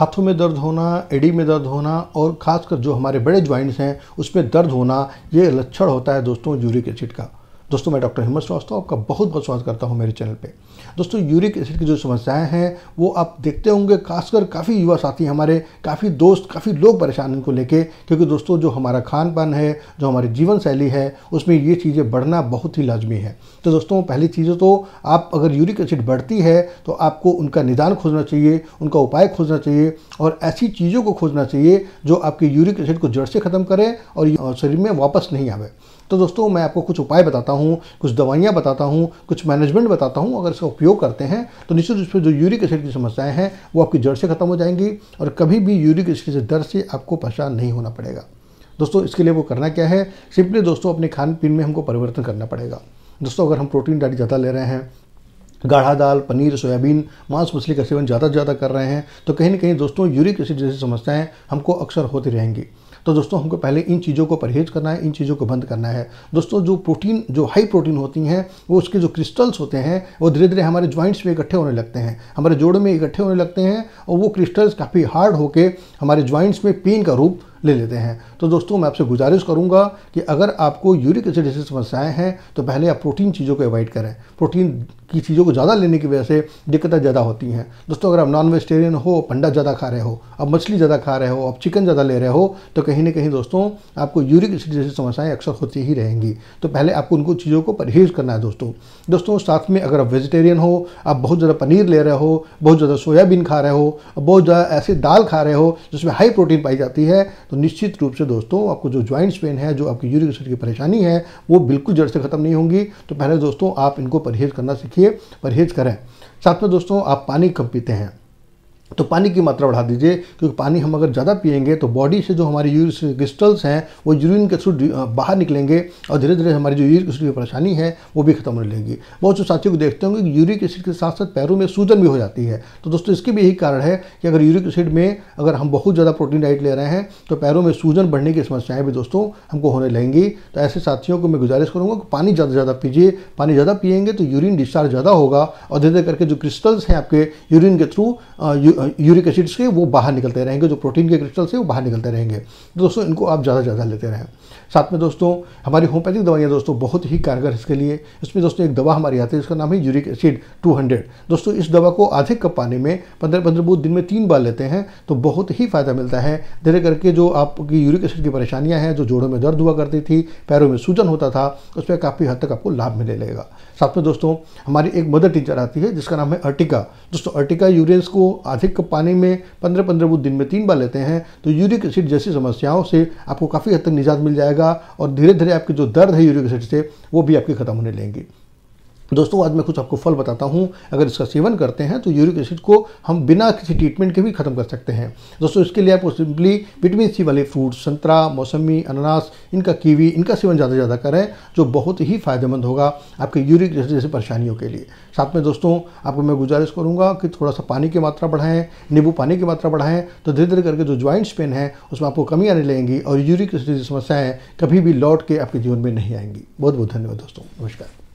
हाथों में दर्द होना एडी में दर्द होना और ख़ासकर जो हमारे बड़े ज्वाइंट्स हैं उसमें दर्द होना ये लक्षण होता है दोस्तों यूरिक एसिड का दोस्तों मैं डॉक्टर हिम्मत श्रीवास्तव आपका बहुत बहुत स्वागत करता हूँ मेरे चैनल पे दोस्तों यूरिक एसिड की जो समस्याएं हैं वो आप देखते होंगे खासकर काफ़ी युवा साथी हमारे काफ़ी दोस्त काफ़ी लोग परेशान इनको लेके क्योंकि दोस्तों जो हमारा खान पान है जो हमारी जीवन शैली है उसमें ये चीज़ें बढ़ना बहुत ही लाजमी है तो दोस्तों पहली चीज़ें तो आप अगर यूरिक एसिड बढ़ती है तो आपको उनका निदान खोजना चाहिए उनका उपाय खोजना चाहिए और ऐसी चीज़ों को खोजना चाहिए जो आपके यूरिक एसिड को जड़ से ख़त्म करें और शरीर में वापस नहीं आवे तो दोस्तों मैं आपको कुछ उपाय बताता हूँ कुछ दवाइयाँ बताता हूँ कुछ मैनेजमेंट बताता हूँ अगर इसका उपयोग करते हैं तो निश्चित रूप से जो यूरिक एसिड की समस्याएँ हैं वो आपकी जड़ से खत्म हो जाएंगी और कभी भी यूरिक एसिड से दर्द से आपको परेशान नहीं होना पड़ेगा दोस्तों इसके लिए वो करना क्या है सिंपली दोस्तों अपने खान पीन में हमको परिवर्तन करना पड़ेगा दोस्तों अगर हम प्रोटीन डाइट ज़्यादा ले रहे हैं गाढ़ा दाल पनीर सोयाबीन मांस मछली का सेवन ज़्यादा से ज़्यादा कर रहे हैं तो कहीं ना कहीं दोस्तों यूरिक एसिड जैसी समस्याएं हमको अक्सर होती रहेंगी तो दोस्तों हमको पहले इन चीज़ों को परहेज करना है इन चीज़ों को बंद करना है दोस्तों जो प्रोटीन जो हाई प्रोटीन होती हैं वो उसके जो क्रिस्टल्स होते हैं वो धीरे धीरे हमारे ज्वाइंट्स में इकट्ठे होने लगते हैं हमारे जोड़ में इकट्ठे होने लगते हैं और वो क्रिस्टल्स काफ़ी हार्ड होकर हमारे ज्वाइंट्स में पेन का रूप ले लेते हैं तो दोस्तों मैं आपसे गुजारिश करूंगा कि अगर आपको यूरिक एसिड जैसी समस्याएं हैं तो पहले आप प्रोटीन चीज़ों को अवॉइड करें प्रोटीन की चीज़ों को ज़्यादा लेने की वजह से दिक्कतें ज़्यादा होती हैं दोस्तों अगर आप नॉन वेजिटेरियन हो अंडा ज़्यादा खा रहे हो आप मछली ज़्यादा खा रहे हो आप चिकन ज़्यादा ले रहे हो तो कहीं ना कहीं दोस्तों आपको यूरिक एसिड जैसी समस्याएँ अक्सर होती ही रहेंगी तो पहले आपको उनको चीज़ों को परहेज करना है दोस्तों दोस्तों साथ में अगर आप वेजिटेरियन हो आप बहुत ज़्यादा पनीर ले रहे हो बहुत ज़्यादा सोयाबीन खा रहे हो बहुत ज़्यादा ऐसी दाल खा रहे हो जिसमें हाई प्रोटीन पाई जाती है तो निश्चित रूप से दोस्तों आपको जो ज्वाइंट्स पेन है जो आपकी यूरिक एसिड की परेशानी है वो बिल्कुल जड़ से ख़त्म नहीं होंगी तो पहले दोस्तों आप इनको परहेज करना सीखिए परहेज करें साथ में दोस्तों आप पानी कम पीते हैं तो पानी की मात्रा बढ़ा दीजिए क्योंकि पानी हम अगर ज़्यादा पिएंगे तो बॉडी से जो हमारे यूरिस क्रिस्टल्स हैं वो यूरिन के थ्रू बाहर निकलेंगे और धीरे धीरे हमारी जो यूरिक एसिड की परेशानी है वो भी खत्म होने लगेगी बहुत से साथियों को देखते होंगे कि यूरिक एसिड के साथ साथ पैरों में सूजन भी हो जाती है तो दोस्तों इसके भी यही कारण है कि अगर यूरिक एसिड में अगर हम बहुत ज़्यादा प्रोटीन डाइट ले रहे हैं तो पैरों में सूजन बढ़ने की समस्याएँ भी दोस्तों हमको होने लगेंगी तो ऐसे साथियों को मैं गुजारिश करूँगा कि पानी ज़्यादा से ज़्यादा पीजिए पानी ज़्यादा पिएंगे तो यूरिन डिस्चार्ज ज़्यादा होगा और धीरे धीरे करके जो क्रिस्टल्स हैं आपके यूरिन के थ्रू यूरिक एसिड्स के वो बाहर निकलते रहेंगे जो प्रोटीन के क्रिस्टल्स हैं वो बाहर निकलते रहेंगे तो दोस्तों इनको आप ज़्यादा ज़्यादा लेते रहें साथ में दोस्तों हमारी होम्योपैथिक दवाइयाँ दोस्तों बहुत ही कारगर इसके लिए इसमें दोस्तों एक दवा हमारी आती है इसका नाम है यूरिक एसिड 200 दोस्तों इस दवा को आधे कप पानी में पंद्रह पंद्रह बूथ दिन में तीन बार लेते हैं तो बहुत ही फ़ायदा मिलता है धीरे करके जो आपकी यूरिक एसिड की परेशानियाँ हैं जो जोड़ों में दर्द हुआ करती थी पैरों में सूजन होता था उस पर काफ़ी हद तक आपको लाभ लेगा साथ में दोस्तों हमारी एक मदर टीचर आती है जिसका नाम है अर्टिका दोस्तों अर्टिका यूरियंस को आधे एक कप पानी में पंद्रह पंद्रह बूंद दिन में तीन बार लेते हैं तो यूरिक एसिड जैसी समस्याओं से आपको काफ़ी हद तक निजात मिल जाएगा और धीरे धीरे आपके जो दर्द है यूरिक एसिड से वो भी आपके ख़त्म होने लेंगे दोस्तों आज मैं कुछ आपको फल बताता हूँ अगर इसका सेवन करते हैं तो यूरिक एसिड को हम बिना किसी ट्रीटमेंट के भी खत्म कर सकते हैं दोस्तों इसके लिए आपको सिंपली विटामिन सी वाले फ्रूट संतरा मौसमी अनानास इनका कीवी इनका सेवन ज़्यादा से ज़्यादा करें जो बहुत ही फायदेमंद होगा आपके यूरिक एसिड जैसी परेशानियों के लिए साथ में दोस्तों आपको मैं गुजारिश करूँगा कि थोड़ा सा पानी की मात्रा बढ़ाएँ नींबू पानी की मात्रा बढ़ाएँ तो धीरे धीरे करके जो ज्वाइंट्स पेन है उसमें आपको कमी आने लगेंगी और यूरिक एसिड जैसी समस्याएँ कभी भी लौट के आपके जीवन में नहीं आएंगी बहुत बहुत धन्यवाद दोस्तों नमस्कार